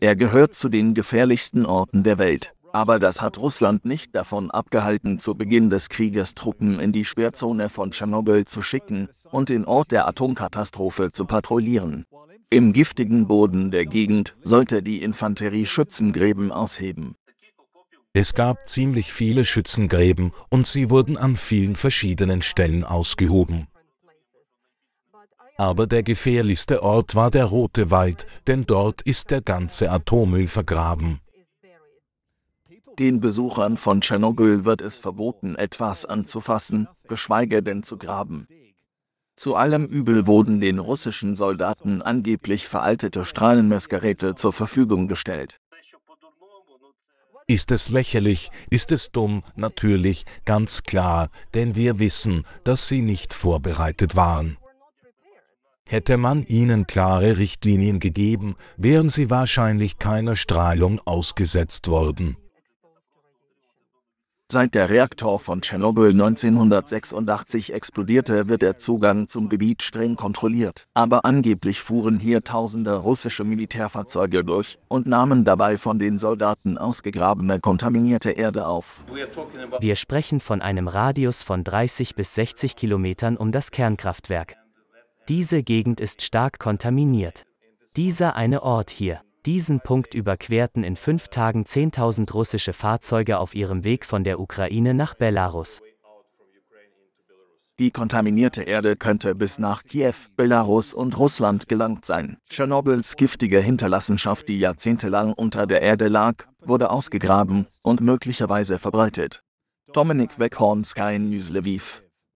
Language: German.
Er gehört zu den gefährlichsten Orten der Welt. Aber das hat Russland nicht davon abgehalten, zu Beginn des Krieges Truppen in die Sperrzone von Tschernobyl zu schicken und den Ort der Atomkatastrophe zu patrouillieren. Im giftigen Boden der Gegend sollte die Infanterie Schützengräben ausheben. Es gab ziemlich viele Schützengräben und sie wurden an vielen verschiedenen Stellen ausgehoben. Aber der gefährlichste Ort war der Rote Wald, denn dort ist der ganze Atommüll vergraben. Den Besuchern von Tschernobyl wird es verboten, etwas anzufassen, geschweige denn zu graben. Zu allem Übel wurden den russischen Soldaten angeblich veraltete Strahlenmessgeräte zur Verfügung gestellt. Ist es lächerlich, ist es dumm, natürlich, ganz klar, denn wir wissen, dass sie nicht vorbereitet waren. Hätte man ihnen klare Richtlinien gegeben, wären sie wahrscheinlich keiner Strahlung ausgesetzt worden. Seit der Reaktor von Tschernobyl 1986 explodierte, wird der Zugang zum Gebiet streng kontrolliert. Aber angeblich fuhren hier tausende russische Militärfahrzeuge durch und nahmen dabei von den Soldaten ausgegrabene kontaminierte Erde auf. Wir sprechen von einem Radius von 30 bis 60 Kilometern um das Kernkraftwerk. Diese Gegend ist stark kontaminiert. Dieser eine Ort hier. Diesen Punkt überquerten in fünf Tagen 10.000 russische Fahrzeuge auf ihrem Weg von der Ukraine nach Belarus. Die kontaminierte Erde könnte bis nach Kiew, Belarus und Russland gelangt sein. Tschernobyls giftige Hinterlassenschaft, die jahrzehntelang unter der Erde lag, wurde ausgegraben und möglicherweise verbreitet. Dominik Weckhorn, Sky News Lviv